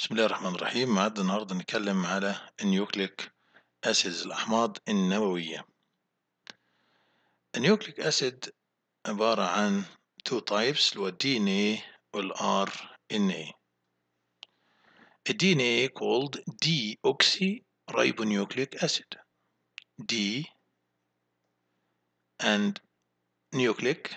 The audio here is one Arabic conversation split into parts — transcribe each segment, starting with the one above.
بسم الله الرحمن الرحيم معاد النهاردة نتكلم على النيوكليك أسيدز الأحماض النووية النيوكليك أسيد عبارة عن تو تايبس اللي هو الدي ان اي والار ان اي الدي ان اي دي اوكسي ribonucleic اسيد D and nucleic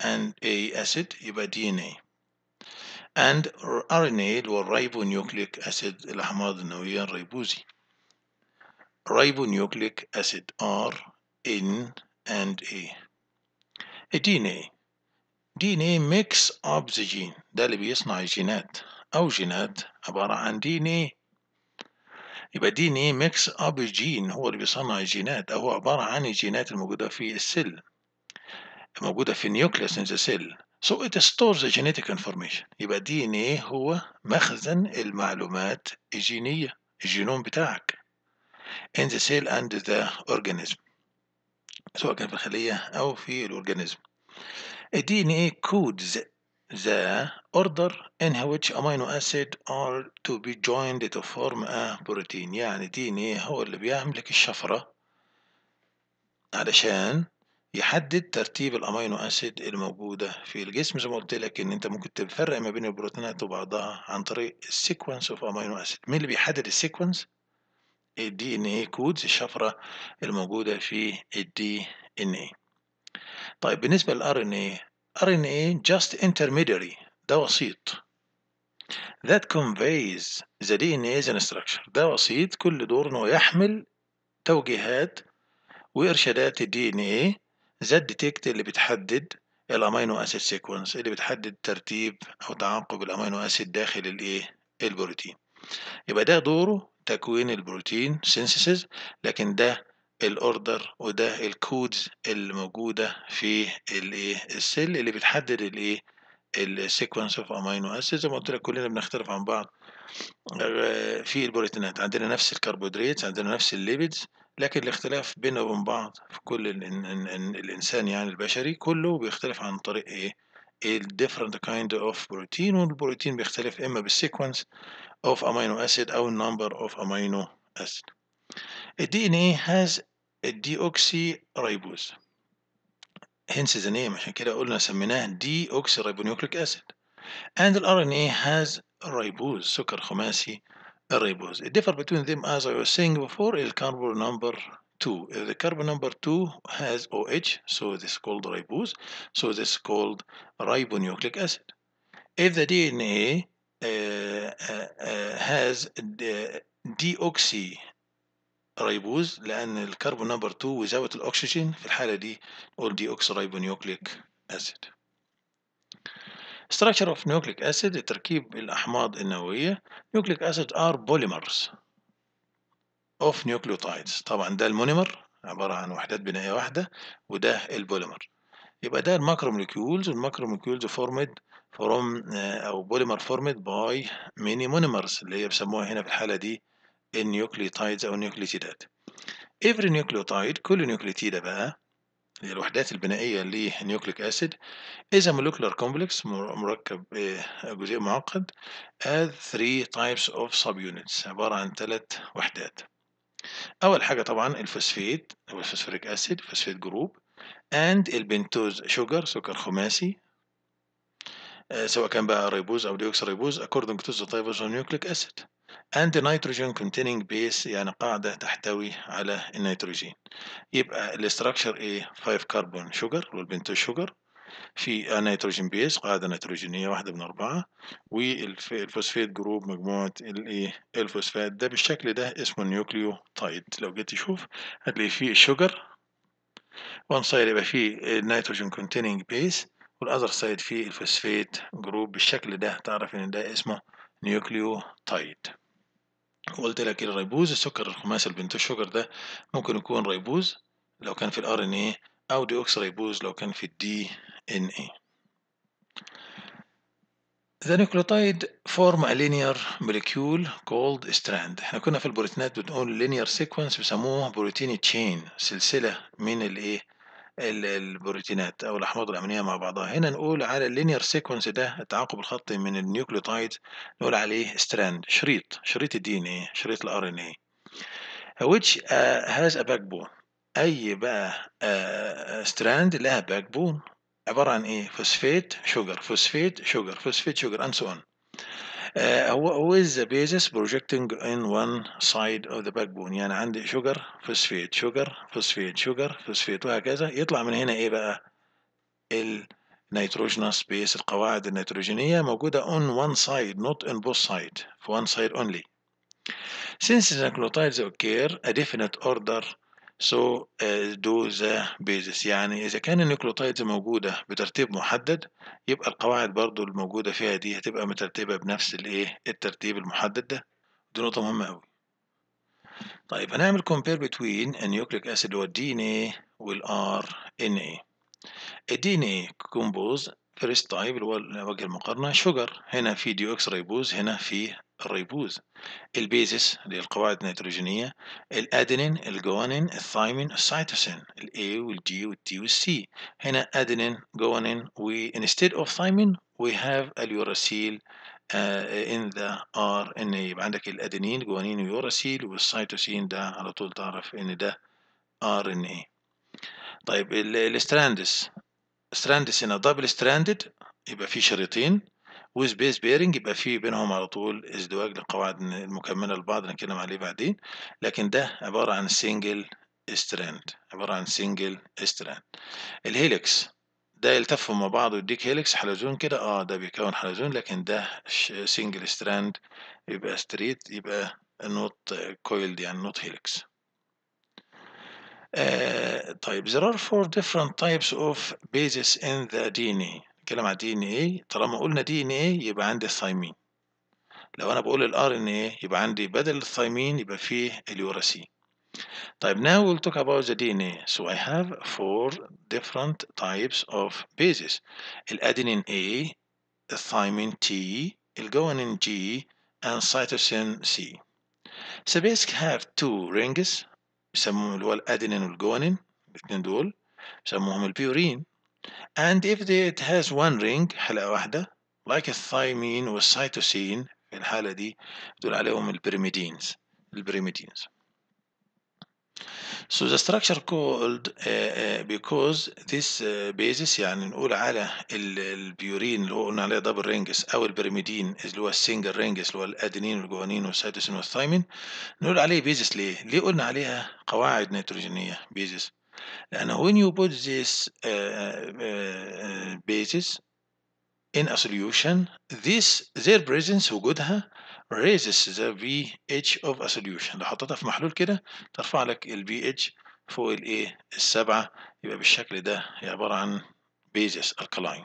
and A acid يبقى DNA and RNA اللي هو الريبونيوكليك أسيد الأحماض النووية الريبوزي ريبونيوكليك أسيد R, N, and A. DNA DNA mix of the gene ده اللي بيصنع الجينات أو جينات عبارة عن DNA يبقى DNA of the gene هو اللي بيصنع الجينات أو هو عبارة عن الجينات الموجودة في السل موجودة في النيوكليس in the cell So it stores the genetic information يبقى دي ان ايه هو مخزن المعلومات الجينية الجينوم بتاعك in the cell and the organism سواء كان في الخلية أو في الأورجانيزم ال DNA codes the order in which amino acid are to be joined to form a protein يعني DNA هو اللي بيعملك الشفرة علشان يحدد ترتيب الأمينو أسيد الموجودة في الجسم زي ما قلت لك إن أنت ممكن تفرق ما بين البروتينات وبعضها عن طريق السيكونس أوف أمينو أسيد مين اللي بيحدد السيكونس؟ الدي إن إيه كودز الشفرة الموجودة في الدي إن إيه طيب بالنسبة للآر إن إيه آر إن إيه جاست intermediary ده وسيط that conveys the DNA's instruction ده وسيط كل دور إنه يحمل توجيهات وإرشادات الدي إن إيه زد ديتكت اللي بتحدد الامينو اسيد سيكونس اللي بتحدد ترتيب او تعاقب الامينو اسيد داخل الايه البروتين يبقى ده دوره تكوين البروتين سينثيسيس لكن ده الاوردر وده الكودز اللي موجوده في الايه السيل اللي بتحدد الايه السيكونس اوف امينو اسيد زي ما قلت لك كلنا بنختلف عن بعض آه، في البروتينات عندنا نفس الكربوهيدرات عندنا نفس الليبيدز لكن الاختلاف بينا وبين بعض في كل الـ الـ الـ الـ الإنسان يعني البشري كله بيختلف عن طريق إيه؟ الديفرنت كايند اوف بروتين والبروتين بيختلف إما بالسيكونس اوف امينو اسيد أو النمبر اوف امينو اسيد. الدي ان اي هاز الديوكسي رايبوز hence the name عشان كده قلنا سميناه دي اوكسي ريبونيوكليك اسيد and الار ان اي has ريبوز سكر خماسي Ribose. The difference between them, as I was saying before, is carbon number 2. If uh, the carbon number 2 has OH, so this is called ribose, so this is called ribonucleic acid. If the DNA uh, uh, uh, has the deoxy ribose, لأن carbon number 2 without oxygen, في الحالة دي all deoxyribonucleic acid. Structure of nucleic acid تركيب الأحماض النووية nucleic acid are polymers of nucleotides طبعا ده المونيمر عبارة عن وحدات بنائية واحدة وده البوليمر يبقى ده الماكروموليكيولز والماكروموليكيولز فورمد فروم آه، أو بوليمر فورمد باي ميني مونيمرز اللي هي بيسموها هنا في الحالة دي النيوكليوتيدز أو النيوكليتيدات every nucleotide كل نيوكليتيدة بقى الوحدات البنائية لنيوكليك أسيد is a molecular complex مركب إيه، جزيء معقد add three types of subunits عبارة عن ثلاث وحدات أول حاجة طبعا الفوسفيت أو الفوسفوريك أسيد فوسفيت جروب and البنتوز شوجر سكر خماسي آه، سواء كان بقى ريبوز أو ديوكسي ريبوز according to the types of nucleic acid and nitrogen containing base يعني قاعدة تحتوي على النيتروجين يبقى الاستراكشر ايه 5 كربون شوجر والبنتو شوجر في آه نيتروجين بيز قاعدة نيتروجينية واحدة من أربعة والفوسفات جروب مجموعة الإيه الفوسفات ده بالشكل ده اسمه النيوكليوتايد لو جيت تشوف هتلاقي فيه الشوجر وان سايد يبقى فيه النيتروجين كونتيننج بيز والأذر سايد فيه الفوسفات جروب بالشكل ده تعرف إن ده اسمه نيوكليوتايد وقلت لك الريبوز السكر الخماسي البنتو شوجر ده ممكن يكون ريبوز لو كان في الار ان ايه او اوكس ريبوز لو كان في الدي ان ايه ذا نيوكليوتايد فورم ا لينير موليكيول كولد ستراند احنا كنا في البروتينات بنقول لينير سيكونس بيسموه بروتين تشين سلسلة من الايه البروتينات أو الأحماض الأمينية مع بعضها هنا نقول على اللينير سيكونس ده التعاقب الخطي من النيوكليوتايد نقول عليه ستراند شريط شريط الدي ان ايه شريط الار ان ايه which uh, has a backbone أي بقى ستراند uh, لها باك بون عبارة عن إيه؟ فوسفيت شوجر فوسفيت شوجر فوسفيت شوجر أند سو أون هو with the basis projecting in one side of the backbone يعني عندي شوجر فوسفيت شوجر فوسفيت شوجر فوسفيت وهكذا يطلع من هنا ايه بقى النيتروجينوس بيس القواعد النيتروجينية موجودة on one side not on both side for one side only Since the nucleotides occur a definite order سو دو ذا بيزس يعني إذا كان النيوكليوتايدز موجودة بترتيب محدد يبقى القواعد برضو الموجودة فيها دي هتبقى مترتبة بنفس الإيه الترتيب المحدد ده دي نقطة مهمة أوي طيب هنعمل compare between النيوكليك أسيد هو ال DNA وال RNA ال DNA compose first type اللي هو وجه المقارنة شجر هنا في ديوكس ريبوز هنا في الريبوز البيزس اللي هي القواعد النيتروجينية الأدينين الجوانين الثايمين السيتوسين الـ A والـ G والـ T والـ C هنا أدينين جوانين و instead of thymine we have اليوراسيل uh, in the RNA يبقى عندك الأدينين جوانين ويوراسيل والسيتوسين ده على طول تعرف إن ده RNA طيب strands strands هنا double stranded يبقى في شريطين وسبيس بيرنج يبقى في بينهم على طول ازدواج للقواعد المكمله لبعض نتكلم عليه بعدين لكن ده عباره عن سنجل ستراند عباره عن سنجل ستراند الهيلكس ده يلتفوا مع بعض ويديك هيلكس حلزون كده اه ده بيكون حلزون لكن ده سنجل ستراند يبقى ستريت يبقى نوت كويلد يعني نوت هيلكس آه طيب there are four different types of bases in the DNA نتكلم على دي ان ايه طالما قلنا دي ان ايه يبقى عندي الثايمين لو انا بقول الار ان ايه يبقى عندي بدل الثايمين يبقى فيه اليوراسين طيب now we'll talk about the DNA. So I have four different types of bases. الأدينين A, الثايمين T, الجوانين G, and cytosine C. The basically have two rings بيسموهم اللي هو الأدينين والجوانين الاتنين دول بيسموهم البيورين And if it has one ring حلقة واحدة like الثايمين والسيتوسين في الحالة دي دول عليهم البيرميدينز البيرميدينز So the structure called uh, uh, because this uh, basis يعني نقول على البيورين اللي هو قلنا عليه دبل رينجز او البرميدين اللي هو السنجل رينجز اللي هو الادينين والجوانين والسيتوسين والثايمين نقول عليه بيزس ليه؟ ليه قلنا عليها قواعد نيتروجينية بيزس؟ Now, when you put this uh, uh, bases in a solution, this their presence وجودها raises the pH of a solution. لو حطيتها في محلول كده ترفع لك ال pH فوق الايه السبعة يبقى بالشكل ده هي عبارة عن bases alkaline.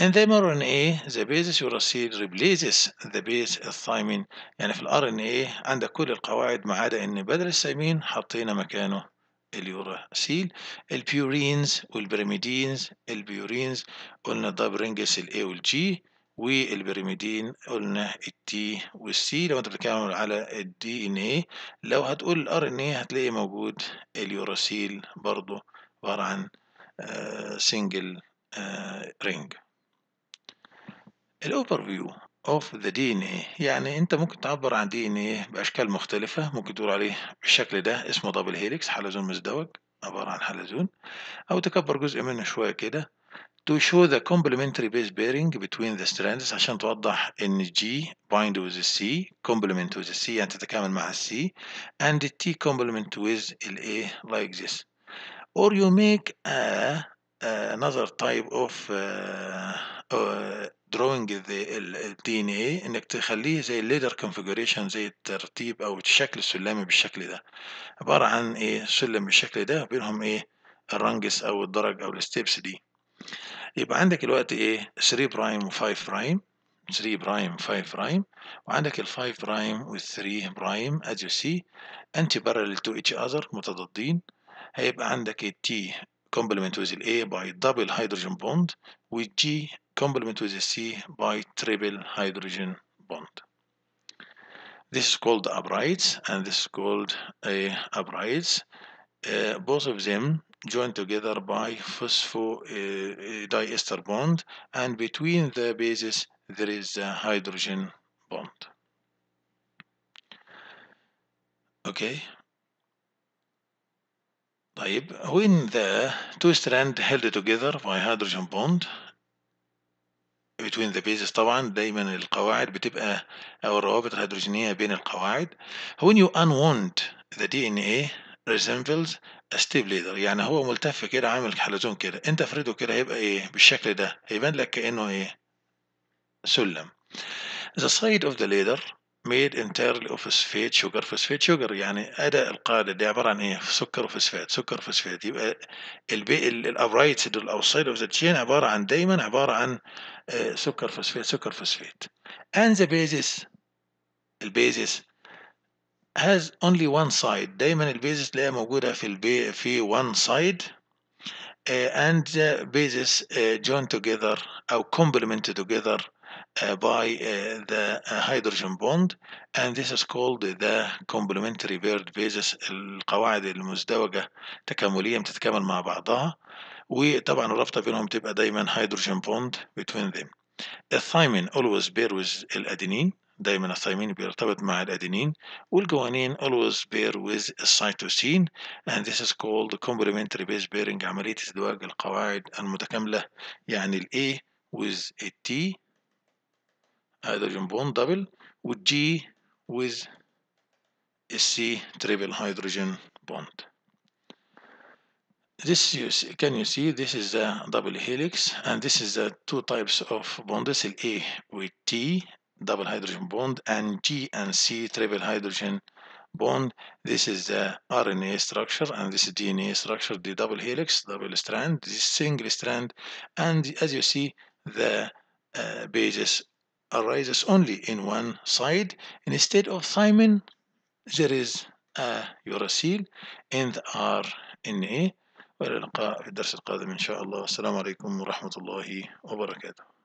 And the mRNA, the basis uracil replaces the base الثymine يعني في ال RNA عندك كل القواعد ما عدا إن بدل الثايمين حطينا مكانه اليوراسيل البيورينز والبريميدينز البيورينز قلنا ده A الاي والجي والبريميدين قلنا التي والسي لو انت بتتكلم على الدي ان لو هتقول الار ان ايه هتلاقي موجود اليوراسيل برضو عبارة عن سنجل رينج الاوفر فيو of the DNA يعني أنت ممكن تعبر عن DNA بأشكال مختلفة ممكن تقول عليه بالشكل ده اسمه دبل هيليكس حلزون مزدوج عبارة عن حلزون أو تكبر جزء منه شوية كده to show the complementary base pairing between the strands عشان توضح ان G bind with C complement with C يعني تتكامل مع C and T complement with A like this or you make a another type of uh, uh, دروينج الدي ان ايه انك تخليه زي الليدر كونفيجريشن زي الترتيب او الشكل السلمي بالشكل ده عبارة عن ايه سلم بالشكل ده بينهم ايه الرنجس او الدرج او الستيبس دي يبقى عندك الوقت ايه 3 برايم و 5 برايم 3 برايم 5 برايم وعندك ال 5 برايم وال 3 برايم as you see انت parallel to each other متضادين هيبقى عندك ال T complement with ال A by double hydrogen bond with G complement with a C by triple hydrogen bond. This is called uprights and this is called uh, a uprights. Uh, both of them joined together by phosphodiester uh, uh, bond and between the bases there is a hydrogen bond. Okay. when the two strands held together by hydrogen bond between the bases طبعا دايما القواعد بتبقى أو الروابط الهيدروجينية بين القواعد when you unwound the DNA resembles a step leader يعني هو ملتف كده عامل حلزون كده انت افرده كده هيبقى ايه بالشكل ده هيبان لك كأنه ايه سلم the side of the leader ميد انتيرلي اوف فوسفيت شوجر فوسفيت شوجر يعني اداء القاعده دي عباره عن ايه؟ سكر وفوسفات سكر وفوسفات يبقى البي الابرايت دول او سايد اوف ذا تشين عباره عن دايما عباره عن آه، سكر فوسفات سكر فوسفات and the basis البيزس has only one side دايما البيزس تلاقيها موجوده في البي في one side uh, and the bases uh, آه، join together او complement together uh, by uh, the hydrogen bond and this is called the complementary paired basis القواعد المزدوجة تكاملية بتتكامل مع بعضها وطبعا الرابطة بينهم تبقى دايما hydrogen bond between them الثايمين always pair with الأدينين دايما الثايمين بيرتبط مع الأدينين والجوانين always pair with السيتوسين and this is called complementary base pairing عملية ازدواج القواعد المتكاملة يعني ال A with T hydrogen bond double with G with a C triple hydrogen bond. This you see, can you see this is the double helix and this is the two types of bonds A with T double hydrogen bond and G and C triple hydrogen bond. This is the RNA structure and this is DNA structure, the double helix, double strand, this single strand, and as you see, the uh, bases arises only in one side. Instead of thymine, there is a uracil in the RNA وإلى اللقاء في الدرس القادم إن شاء الله السلام عليكم ورحمة الله وبركاته